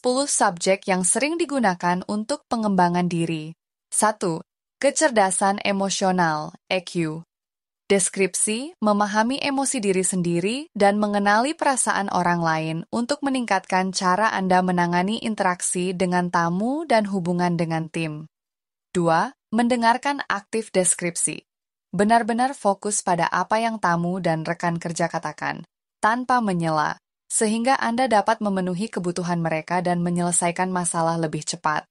10 subjek yang sering digunakan untuk pengembangan diri. 1. Kecerdasan emosional, EQ. Deskripsi, memahami emosi diri sendiri, dan mengenali perasaan orang lain untuk meningkatkan cara Anda menangani interaksi dengan tamu dan hubungan dengan tim. 2. Mendengarkan aktif deskripsi. Benar-benar fokus pada apa yang tamu dan rekan kerja katakan, tanpa menyela sehingga Anda dapat memenuhi kebutuhan mereka dan menyelesaikan masalah lebih cepat.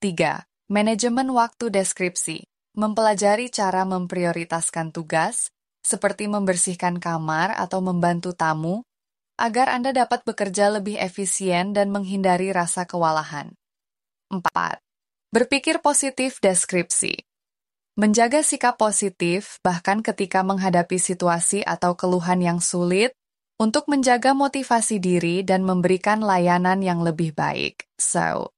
3. Manajemen waktu deskripsi. Mempelajari cara memprioritaskan tugas, seperti membersihkan kamar atau membantu tamu, agar Anda dapat bekerja lebih efisien dan menghindari rasa kewalahan. 4. Berpikir positif deskripsi. Menjaga sikap positif bahkan ketika menghadapi situasi atau keluhan yang sulit untuk menjaga motivasi diri dan memberikan layanan yang lebih baik. So,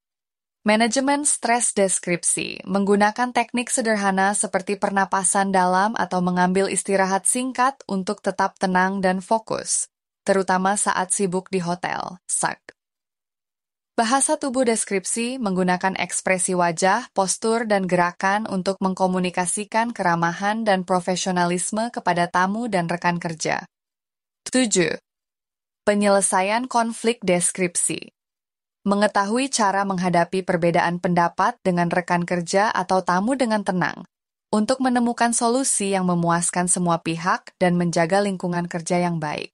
manajemen stres deskripsi menggunakan teknik sederhana seperti pernapasan dalam atau mengambil istirahat singkat untuk tetap tenang dan fokus, terutama saat sibuk di hotel. Sak. Bahasa tubuh deskripsi menggunakan ekspresi wajah, postur, dan gerakan untuk mengkomunikasikan keramahan dan profesionalisme kepada tamu dan rekan kerja. 7. Penyelesaian konflik deskripsi. Mengetahui cara menghadapi perbedaan pendapat dengan rekan kerja atau tamu dengan tenang, untuk menemukan solusi yang memuaskan semua pihak dan menjaga lingkungan kerja yang baik.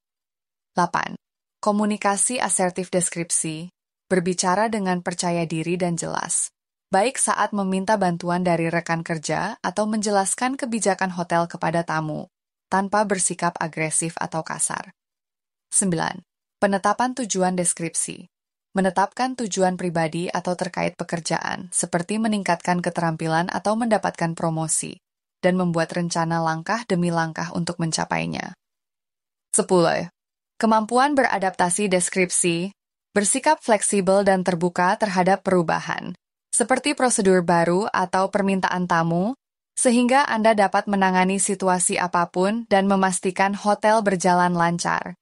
8. Komunikasi asertif deskripsi, berbicara dengan percaya diri dan jelas, baik saat meminta bantuan dari rekan kerja atau menjelaskan kebijakan hotel kepada tamu tanpa bersikap agresif atau kasar. 9. Penetapan tujuan deskripsi. Menetapkan tujuan pribadi atau terkait pekerjaan, seperti meningkatkan keterampilan atau mendapatkan promosi, dan membuat rencana langkah demi langkah untuk mencapainya. 10. Kemampuan beradaptasi deskripsi, bersikap fleksibel dan terbuka terhadap perubahan, seperti prosedur baru atau permintaan tamu, sehingga Anda dapat menangani situasi apapun dan memastikan hotel berjalan lancar.